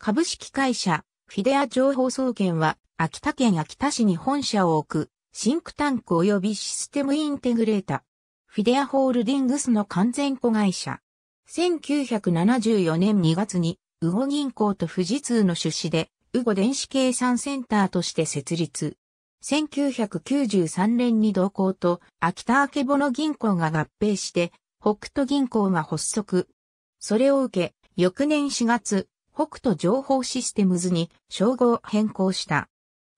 株式会社、フィデア情報総研は、秋田県秋田市に本社を置く、シンクタンク及びシステムインテグレータ。フィデアホールディングスの完全子会社。1974年2月に、ウゴ銀行と富士通の出資で、ウゴ電子計算センターとして設立。1993年に同行と、秋田明けぼの銀行が合併して、北斗銀行が発足。それを受け、翌年4月、北斗情報システムズに称号変更した。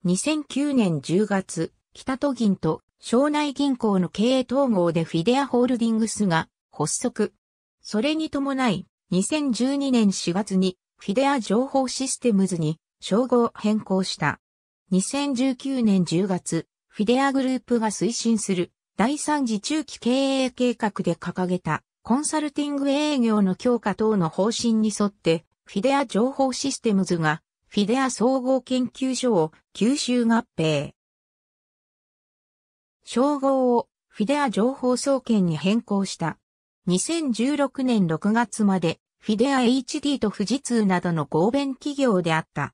2009年10月、北都銀と省内銀行の経営統合でフィデアホールディングスが発足。それに伴い、2012年4月にフィデア情報システムズに称号変更した。2019年10月、フィデアグループが推進する第3次中期経営計画で掲げたコンサルティング営業の強化等の方針に沿ってフィデア情報システムズが、フィデア総合研究所を吸収合併。称号をフィデア情報総研に変更した。2016年6月まで、フィデア HD と富士通などの合弁企業であった。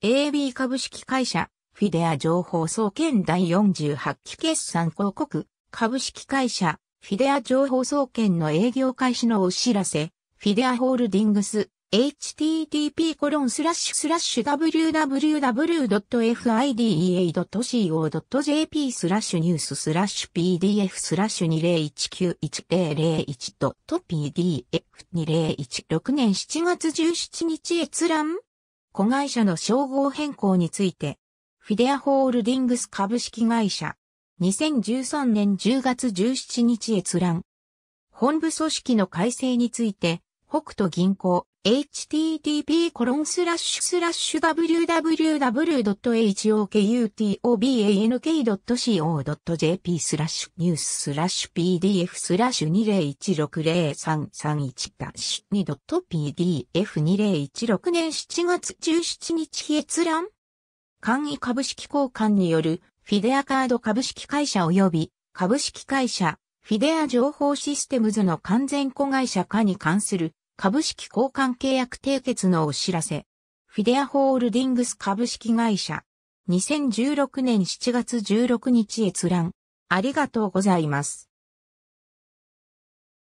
AB 株式会社、フィデア情報総研第48期決算広告、株式会社、フィデア情報総研の営業開始のお知らせ、フィデアホールディングス、http://www.fidea.co.jp スラッシュニューススラッシュ pdf スラッシュ 2019-1001.pdf2016 年7月17日閲覧子会社の称号変更についてフィデアホールディングス株式会社2013年10月17日閲覧本部組織の改正について北斗銀行 http://www.hokutobank.co.jp スラッシュニューススラッシュ pdf スラッシュ 20160331-2.pdf2016 年7月17日閲覧簡易株式交換によるフィデアカード株式会社及び株式会社フィデア情報システムズの完全子会社化に関する株式交換契約締結のお知らせ。フィデアホールディングス株式会社。2016年7月16日閲覧。ありがとうございます。